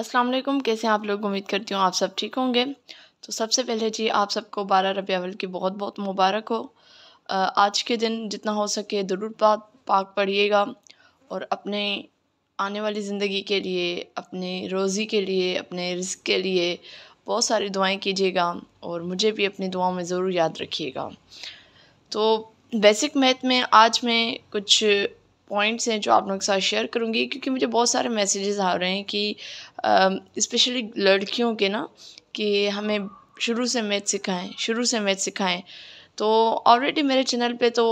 अस्सलाम वालेकुम कैसे आप लोग उम्मीद करती हूँ आप सब ठीक होंगे तो सबसे पहले जी आप सबको बारह रबी अवल की बहुत बहुत मुबारक हो आज के दिन जितना हो सके दरूर पाक पाक पढ़िएगा और अपने आने वाली ज़िंदगी के लिए अपने रोज़ी के लिए अपने रिस्क के लिए बहुत सारी दुआएं कीजिएगा और मुझे भी अपनी दुआओं में ज़रूर याद रखिएगा तो बेसिक मैथ में आज मैं कुछ पॉइंट्स हैं जो आप लोगों के साथ शेयर करूँगी क्योंकि मुझे बहुत सारे मैसेजेस आ रहे हैं कि इस्पेशली लड़कियों के ना कि हमें शुरू से मैथ सिखाएं शुरू से मैथ सिखाएं तो ऑलरेडी मेरे चैनल पे तो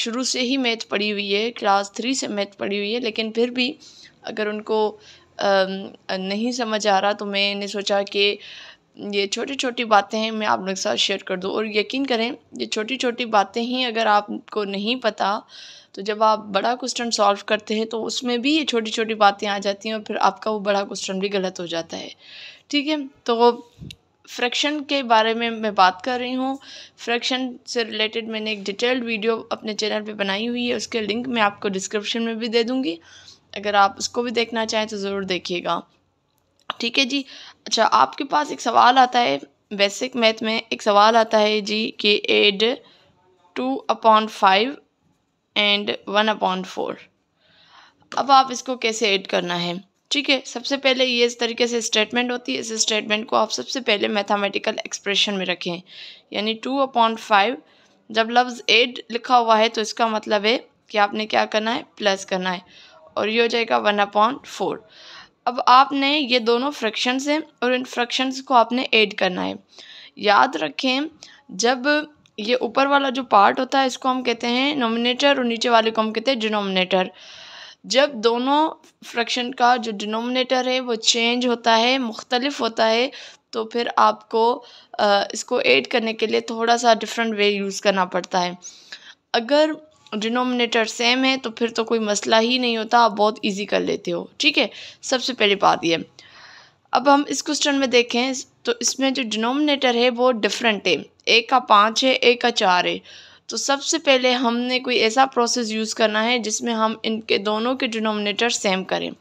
शुरू से ही मैथ पढ़ी हुई है क्लास थ्री से मैथ पढ़ी हुई है लेकिन फिर भी अगर उनको नहीं समझ आ रहा तो मैंने सोचा कि ये छोटी छोटी बातें हैं मैं आप लोग के साथ शेयर कर दूँ और यकीन करें ये छोटी छोटी बातें ही अगर आपको नहीं पता तो जब आप बड़ा क्वेश्चन सॉल्व करते हैं तो उसमें भी ये छोटी छोटी बातें आ जाती हैं और फिर आपका वो बड़ा क्वेश्चन भी गलत हो जाता है ठीक है तो फ्रैक्शन के बारे में मैं बात कर रही हूँ फ्रैक्शन से रिलेटेड मैंने एक डिटेल्ड वीडियो अपने चैनल पे बनाई हुई है उसके लिंक मैं आपको डिस्क्रिप्शन में भी दे दूँगी अगर आप उसको भी देखना चाहें तो ज़रूर देखिएगा ठीक है जी अच्छा आपके पास एक सवाल आता है बेसिक मैथ में एक सवाल आता है जी कि add two upon five and one upon four अब आप इसको कैसे ऐड करना है ठीक है सबसे पहले ये इस तरीके से स्टेटमेंट होती है इस स्टेटमेंट को आप सबसे पहले मैथमेटिकल एक्सप्रेशन में रखें यानी टू अपॉन फाइव जब लफ्ज़ एड लिखा हुआ है तो इसका मतलब है कि आपने क्या करना है प्लस करना है और ये हो जाएगा वन अपॉन फोर अब आपने ये दोनों फ्रैक्शंस हैं और इन फ्रैक्शंस को आपने ऐड करना है याद रखें जब ये ऊपर वाला जो पार्ट होता है इसको हम कहते हैं नोमिनेटर और नीचे वाले को हम कहते हैं डिनोमिनेटर जब दोनों फ्रैक्शन का जो डिनोमिनेटर है वो चेंज होता है मुख्तलिफ होता है तो फिर आपको इसको ऐड करने के लिए थोड़ा सा डिफरेंट वे यूज़ करना पड़ता है अगर डिनोमिनेटर सेम है तो फिर तो कोई मसला ही नहीं होता आप बहुत इजी कर लेते हो ठीक है सबसे पहली बात ये अब हम इस क्वेश्चन में देखें तो इसमें जो डिनोमिनेटर है वो डिफरेंट है एक का पाँच है एक का चार है तो सबसे पहले हमने कोई ऐसा प्रोसेस यूज़ करना है जिसमें हम इनके दोनों के डिनोमिनेटर सेम करें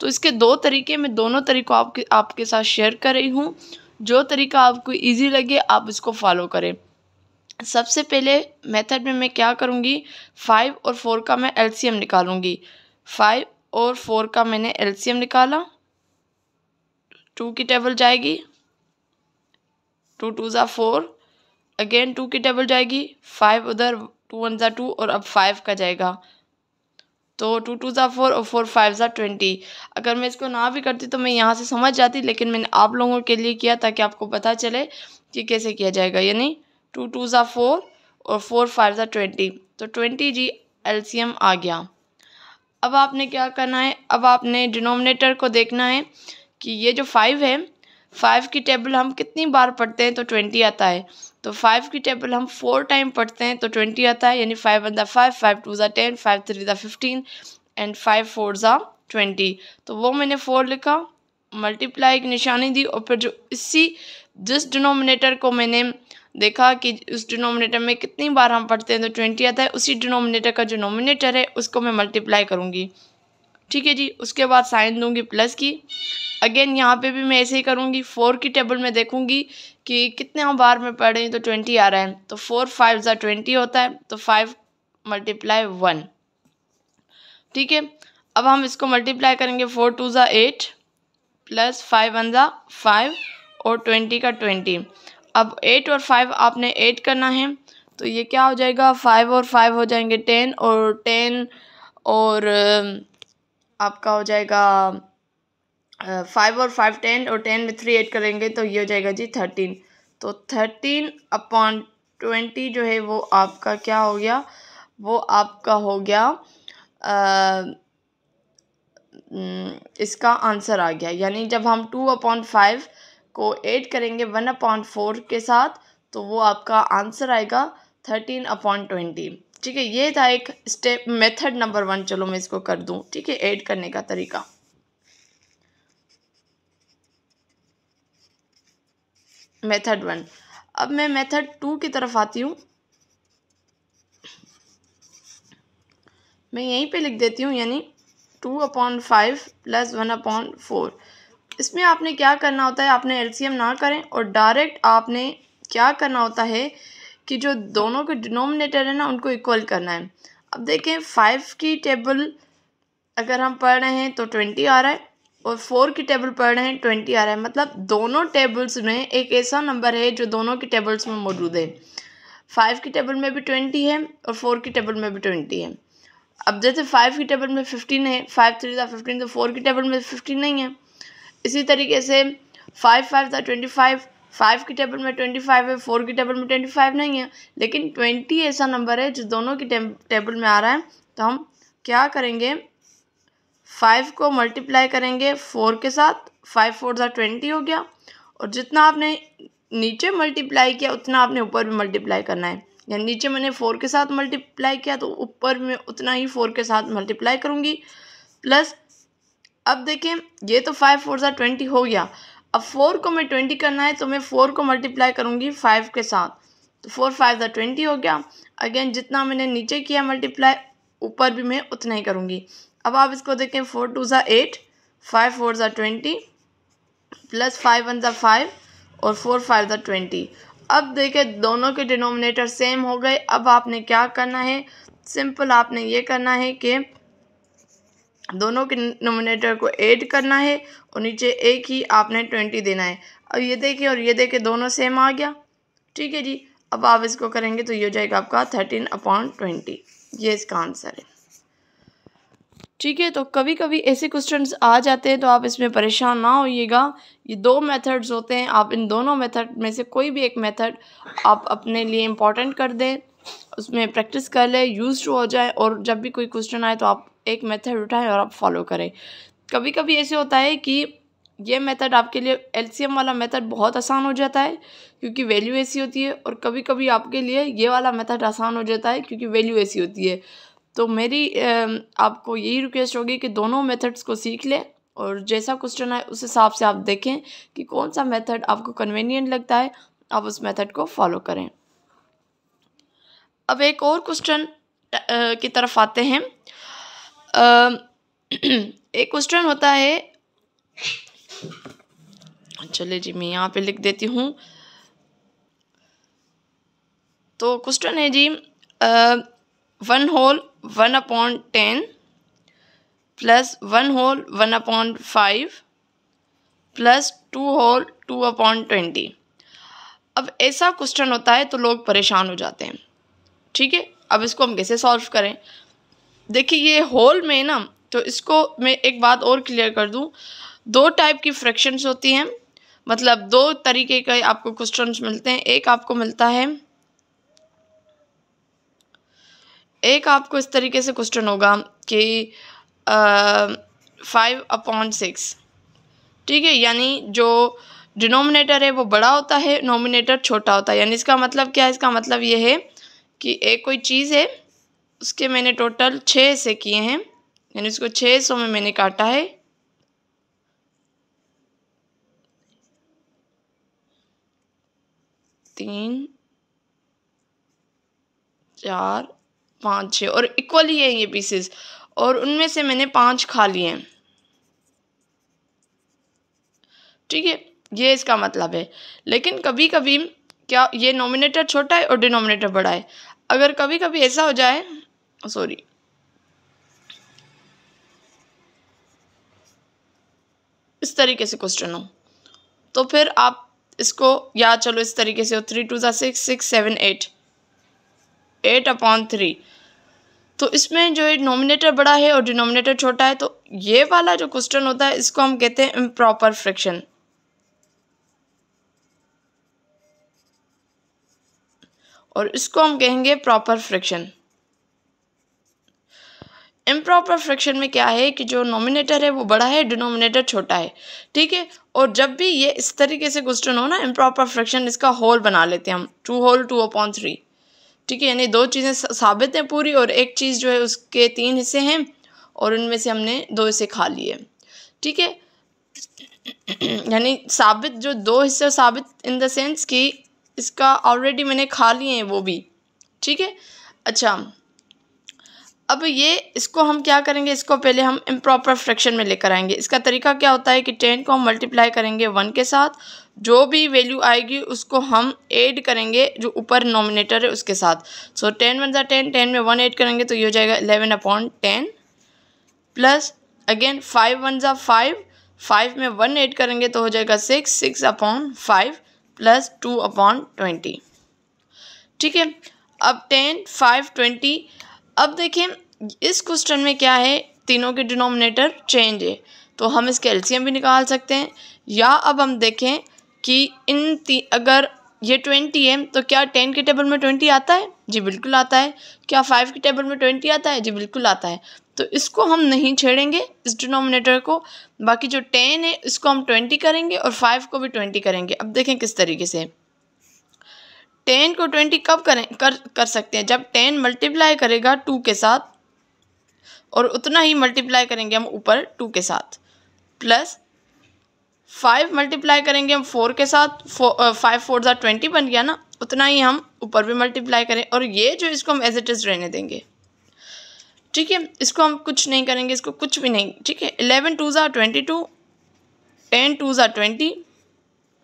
तो इसके दो तरीके मैं दोनों तरीक़ों आपके आपके साथ शेयर कर रही हूँ जो तरीका आपको इजी लगे आप इसको फॉलो करें सबसे पहले मेथड में मैं क्या करूँगी फाइव और फोर का मैं एलसीएम निकालूँगी फाइव और फोर का मैंने एलसीएम निकाला टू की टेबल जाएगी टू टू ज़ा फोर अगेन टू की टेबल जाएगी फाइव उधर टू वन ज़ा टू और अब फाइव का जाएगा तो टू टू ज़ा फोर और फोर फाइव ज़ा ट्वेंटी अगर मैं इसको ना भी करती तो मैं यहाँ से समझ जाती लेकिन मैंने आप लोगों के लिए किया ताकि आपको पता चले कि कैसे किया जाएगा यानी टू टू ज़ा फोर और फोर फाइव ज़ा ट्वेंटी तो ट्वेंटी जी एलसीएम आ गया अब आपने क्या करना है अब आपने डिनोमिनेटर को देखना है कि ये जो फाइव है फाइव की टेबल हम कितनी बार पढ़ते हैं तो ट्वेंटी आता है तो फाइव की टेबल हम फोर टाइम पढ़ते हैं तो ट्वेंटी आता है यानी फाइव वन ज़ा फाइव फाइव टू ज़ा टेन फाइव थ्री ज़ा फिफ्टीन एंड फाइव फोर ज़ा ट्वेंटी तो वो मैंने फोर लिखा मल्टीप्लाई की निशानी दी और फिर जो इसी जिस डिनोमिनेटर को मैंने देखा कि उस डिनोमिनेटर में कितनी बार हम पढ़ते हैं तो ट्वेंटी आता है उसी डिनोमिनेटर का जो नोमिनेटर है उसको मैं मल्टीप्लाई करूँगी ठीक है जी उसके बाद साइन दूँगी प्लस की अगेन यहाँ पे भी मैं ऐसे ही करूँगी फोर की टेबल में देखूँगी कि कितने बार में पढ़ रही तो ट्वेंटी आ रहा है तो फोर फाइव ज़ा ट्वेंटी होता है तो फाइव मल्टीप्लाई वन ठीक है अब हम इसको मल्टीप्लाई करेंगे फोर टू ज़ा एट प्लस फाइव वन ज़ा फाइव और ट्वेंटी का ट्वेंटी अब एट और फाइव आपने ऐड करना है तो ये क्या हो जाएगा फाइव और फाइव हो जाएंगे टेन और टेन और आपका हो जाएगा फाइव और फाइव टेन और टेन में थ्री ऐड करेंगे तो ये हो जाएगा जी थर्टीन तो थर्टीन अपॉन ट्वेंटी जो है वो आपका क्या हो गया वो आपका हो गया आ, इसका आंसर आ गया यानी जब हम टू अपॉन फाइव को ऐड करेंगे वन अपॉन फोर के साथ तो वो आपका आंसर आएगा थर्टीन अपॉन ट्वेंटी ठीक है ये था एक स्टेप मेथड नंबर वन चलो मैं इसको कर दूँ ठीक है ऐड करने का तरीका मेथड वन अब मैं मेथड टू की तरफ आती हूँ मैं यहीं पे लिख देती हूँ यानी two upon five plus one upon four इसमें आपने क्या करना होता है आपने एलसीएम ना करें और डायरेक्ट आपने क्या करना होता है कि जो दोनों के डिनोमिनेटर है ना उनको इक्वल करना है अब देखें फाइव की टेबल अगर हम पढ़ रहे हैं तो ट्वेंटी आ रहा है और फोर की टेबल पढ़ रहे हैं ट्वेंटी आ रहा है मतलब दोनों टेबल्स में एक ऐसा नंबर है जो दोनों की टेबल्स में मौजूद है फाइव की टेबल में भी ट्वेंटी है और फोर की टेबल में भी ट्वेंटी है अब जैसे फाइव की टेबल में फिफ्टीन है फाइव थ्री था फिफ्टीन तो फोर की टेबल में फिफ्टीन नहीं है इसी तरीके से फाइव फाइव था ट्वेंटी फाइव फाइव की टेबल में ट्वेंटी फाइव है फोर की टेबल में ट्वेंटी फाइव नहीं है लेकिन ट्वेंटी ऐसा नंबर है जो दोनों की टेबल में आ रहा है तो हम क्या करेंगे फाइव को मल्टीप्लाई करेंगे फोर के साथ फाइव फोर था ट्वेंटी हो गया और जितना आपने नीचे मल्टीप्लाई किया उतना आपने ऊपर भी मल्टीप्लाई करना है या नीचे मैंने फोर के साथ मल्टीप्लाई किया तो ऊपर में उतना ही फोर के साथ मल्टीप्लाई करूँगी प्लस अब देखें ये तो फाइव फोर ज़ा ट्वेंटी हो गया अब फोर को मैं ट्वेंटी करना है तो मैं फोर को मल्टीप्लाई करूँगी फाइव के साथ तो फोर फाइव ज़ा ट्वेंटी हो गया अगेन जितना मैंने नीचे किया मल्टीप्लाई ऊपर भी मैं उतना ही करूँगी अब आप इसको देखें फोर टू ज़ा एट फाइव फोर ज़ा ट्वेंटी प्लस फाइव वन ज़ा फाइव और फोर फाइव ज़ा ट्वेंटी अब देखें दोनों के डिनोमिनेटर सेम हो गए अब आपने क्या करना है सिंपल आपने ये करना है कि दोनों के नोमिनेटर को ऐड करना है और नीचे एक ही आपने ट्वेंटी देना है अब ये देखें और ये देखें दोनों सेम आ गया ठीक है जी अब आप इसको करेंगे तो ये हो जाएगा आपका थर्टीन अपॉन ट्वेंटी ये इसका आंसर है ठीक है तो कभी कभी ऐसे क्वेश्चंस आ जाते हैं तो आप इसमें परेशान ना होइएगा ये दो मेथड्स होते हैं आप इन दोनों मेथड में से कोई भी एक मेथड आप अपने लिए इम्पॉर्टेंट कर दें उसमें प्रैक्टिस कर लें यूज हो जाए और जब भी कोई क्वेश्चन आए तो आप एक मेथड उठाएं और आप फॉलो करें कभी कभी ऐसे होता है कि ये मेथड आपके लिए एलसीएम वाला मेथड बहुत आसान हो जाता है क्योंकि वैल्यू ऐसी होती है और कभी कभी आपके लिए ये वाला मेथड आसान हो जाता है क्योंकि वैल्यू ऐसी होती है तो मेरी आपको यही रिक्वेस्ट होगी कि दोनों मेथड्स को सीख लें और जैसा क्वेश्चन है उस हिसाब से आप देखें कि कौन सा मेथड आपको कन्वीनियंट लगता है आप उस मेथड को फॉलो करें अब एक और क्वेश्चन की तरफ आते हैं एक क्वेश्चन होता है चले जी मैं यहाँ पे लिख देती हूँ तो क्वेश्चन है जी one whole one upon ten plus one whole one upon five plus two whole two upon twenty अब ऐसा क्वेश्चन होता है तो लोग परेशान हो जाते हैं ठीक है अब इसको हम कैसे सॉल्व करें देखिए ये होल में ना तो इसको मैं एक बात और क्लियर कर दूँ दो टाइप की फ्रैक्शंस होती हैं मतलब दो तरीके के आपको क्वेश्चंस मिलते हैं एक आपको मिलता है एक आपको इस तरीके से क्वेश्चन होगा कि फाइव अपॉन सिक्स ठीक है यानी जो डिनोमिनेटर है वो बड़ा होता है नोमिनेटर छोटा होता है यानी इसका मतलब क्या है इसका मतलब ये है कि एक कोई चीज़ है उसके मैंने टोटल छः से किए हैं यानी उसको छः सौ में मैंने काटा है तीन चार पाँच छः और इक्वल ही है ये पीसेस और उनमें से मैंने पाँच खा लिए हैं ठीक है ये इसका मतलब है लेकिन कभी कभी क्या ये नोमिनेटर छोटा है और डिनोमिनेटर बड़ा है अगर कभी कभी ऐसा हो जाए सॉरी इस तरीके से क्वेश्चन हो तो फिर आप इसको या चलो इस तरीके से हो थ्री टू ज़ा six six seven eight eight upon three तो इसमें जो नॉमिनेटर बड़ा है और डिनोमिनेटर छोटा है तो ये वाला जो क्वेश्चन होता है इसको हम कहते हैं इम्प्रॉपर फ्रिक्शन और इसको हम कहेंगे प्रॉपर फ्रिक्शन इम्प्रॉपर फ्रैक्शन में क्या है कि जो नोमिनेटर है वो बड़ा है डिनोमिनेटर छोटा है ठीक है और जब भी ये इस तरीके से क्वेश्चन हो ना इम्प्रॉपर फ्रैक्शन इसका होल बना लेते हैं हम two whole two upon three ठीक है यानी दो चीज़ें साबित हैं पूरी और एक चीज़ जो है उसके तीन हिस्से हैं और उनमें से हमने दो हिस्से खा लिए ठीक है यानी साबित जो दो हिस्से साबित इन द सेंस कि इसका ऑलरेडी मैंने खा लिए हैं वो भी ठीक है अच्छा अब ये इसको हम क्या करेंगे इसको पहले हम इम्प्रॉपर फ्रैक्शन में लेकर आएंगे इसका तरीका क्या होता है कि टेन को हम मल्टीप्लाई करेंगे वन के साथ जो भी वैल्यू आएगी उसको हम ऐड करेंगे जो ऊपर नोमिनेटर है उसके साथ सो टेन वन ज़ा टेन टेन में वन ऐड करेंगे तो ये हो जाएगा eleven upon ten plus again five one ज़ा फाइव फाइव में वन ऐड करेंगे तो हो जाएगा six six upon five plus two upon twenty ठीक है अब टेन फाइव ट्वेंटी अब देखें इस क्वेश्चन में क्या है तीनों के डिनोमिनेटर चेंज है तो हम इसके एल्शियम भी निकाल सकते हैं या अब हम देखें कि इन ती अगर ये ट्वेंटी है तो क्या टेन के टेबल में ट्वेंटी आता है जी बिल्कुल आता है क्या फाइव के टेबल में ट्वेंटी आता है जी बिल्कुल आता है तो इसको हम नहीं छेड़ेंगे इस डिनोमिनेटर को बाकी जो टेन है इसको हम ट्वेंटी करेंगे और फाइव को भी ट्वेंटी करेंगे अब देखें किस तरीके से टेन को ट्वेंटी कब करें कर कर सकते हैं जब टेन मल्टीप्लाई करेगा टू के साथ और उतना ही मल्टीप्लाई करेंगे हम ऊपर टू के साथ प्लस फाइव मल्टीप्लाई करेंगे हम फोर के साथ फाइव फोर ज़ा ट्वेंटी बन गया ना उतना ही हम ऊपर भी मल्टीप्लाई करें और ये जो इसको हम एज इट इज़ रहने देंगे ठीक है इसको हम कुछ नहीं करेंगे इसको कुछ भी नहीं ठीक है इलेवन टू ज़ा ट्वेंटी टू टेन टू ज़ा ट्वेंटी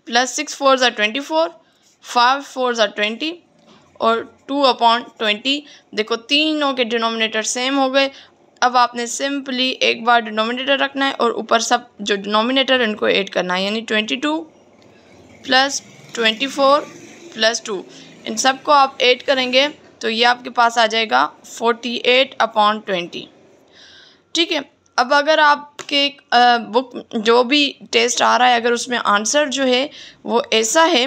प्लस सिक्स फोर ज़ा ट्वेंटी फोर फाइव फोर ज़ार ट्वेंटी और टू अपॉन ट्वेंटी देखो तीनों के डिनोमिनेटर सेम हो गए अब आपने सिंपली एक बार डिनोमिनेटर रखना है और ऊपर सब जो डिनोमिनेटर इनको ऐड करना है यानी twenty two plus twenty four plus two इन सब को आप ऐड करेंगे तो ये आपके पास आ जाएगा फोर्टी एट अपॉन ट्वेंटी ठीक है अब अगर आपके बुक जो भी टेस्ट आ रहा है अगर उसमें आंसर जो है वो ऐसा है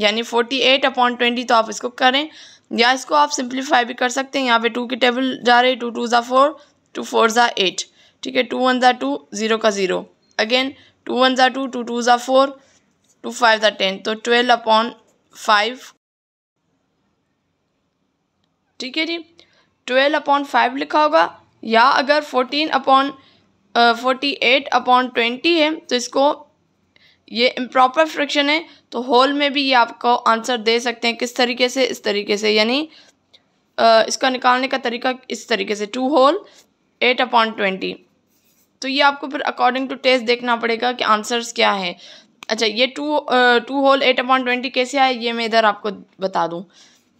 यानी फोर्टी एट अपॉन ट्वेंटी तो आप इसको करें या इसको आप सिंप्लीफाई भी कर सकते हैं यहाँ पे टू की टेबल जा रही टू टू ज़ा फोर टू फोर ज़ा एट ठीक है टू वन ज़ा टू ज़ीरो का ज़ीरो अगेन टू वन ज़ा टू टू टू ज़ा फोर टू फाइव ज़ा टेन तो ट्वेल्व अपॉन फाइव ठीक है जी ट्वेल्व अपॉन फाइव लिखा होगा या अगर fourteen upon forty eight upon twenty है तो इसको ये इम्प्रॉपर फ्रिक्शन है तो होल में भी ये आपको आंसर दे सकते हैं किस तरीके से इस तरीके से यानी इसका निकालने का तरीका इस तरीके से two whole eight upon twenty तो ये आपको फिर अकॉर्डिंग टू टेस्ट देखना पड़ेगा कि आंसर्स क्या है अच्छा ये two two whole eight upon twenty कैसे आए ये मैं इधर आपको बता दूँ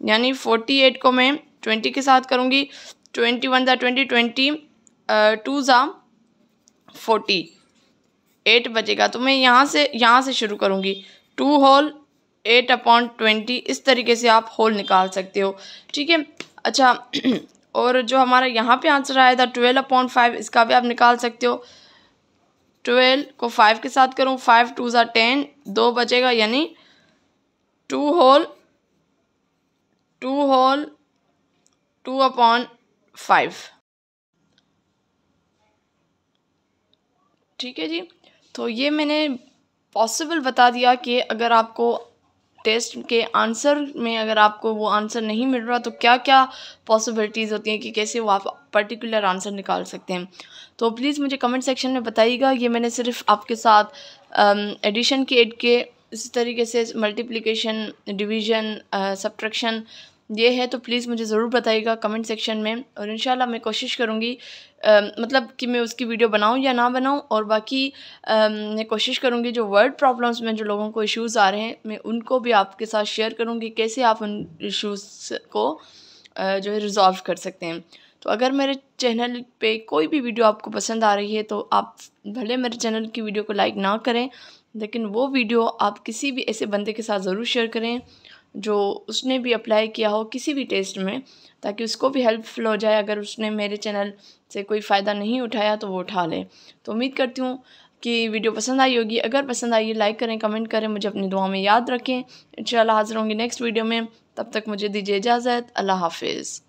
यानी फोर्टी एट को मैं ट्वेंटी के साथ करूँगी ट्वेंटी वन ज़ा ट्वेंटी ट्वेंटी टू ज़ा फोर्टी एट बचेगा तो मैं यहाँ से यहाँ से शुरू करूँगी two whole eight upon twenty इस तरीके से आप होल निकाल सकते हो ठीक है अच्छा और जो हमारा यहाँ पे आंसर आया था ट्वेल्व अपॉन फाइव इसका भी आप निकाल सकते हो ट्वेल्व को फाइव के साथ करूँ फाइव टू ज़ा टेन दो बचेगा यानी two whole two whole two upon five ठीक है जी तो ये मैंने पॉसिबल बता दिया कि अगर आपको टेस्ट के आंसर में अगर आपको वो आंसर नहीं मिल रहा तो क्या क्या पॉसिबिलिटीज़ होती हैं कि कैसे वो आप पर्टिकुलर आंसर निकाल सकते हैं तो प्लीज़ मुझे कमेंट सेक्शन में बताइएगा ये मैंने सिर्फ आपके साथ एडिशन um, के एड के इसी तरीके से मल्टीप्लिकेशन डिवीज़न सब्ट्रैक्शन ये है तो प्लीज़ मुझे ज़रूर बताइएगा कमेंट सेक्शन में और इन मैं कोशिश करूँगी आ, मतलब कि मैं उसकी वीडियो बनाऊँ या ना बनाऊँ और बाकी आ, मैं कोशिश करूँगी जो वर्ड प्रॉब्लम्स में जो लोगों को इश्यूज़ आ रहे हैं मैं उनको भी आपके साथ शेयर करूँगी कैसे आप उन इश्यूज़ को आ, जो है रिज़ॉल्व कर सकते हैं तो अगर मेरे चैनल पे कोई भी वीडियो आपको पसंद आ रही है तो आप भले मेरे चैनल की वीडियो को लाइक ना करें लेकिन वो वीडियो आप किसी भी ऐसे बंदे के साथ ज़रूर शेयर करें जो उसने भी अप्लाई किया हो किसी भी टेस्ट में ताकि उसको भी हेल्पफुल हो जाए अगर उसने मेरे चैनल से कोई फ़ायदा नहीं उठाया तो वो उठा ले तो उम्मीद करती हूँ कि वीडियो पसंद आई होगी अगर पसंद आई लाइक करें कमेंट करें मुझे अपनी दुआ में याद रखें इंशाल्लाह हाज़िर होंगी नेक्स्ट वीडियो में तब तक मुझे दीजिए इजाज़त अल्लाह हाफिज़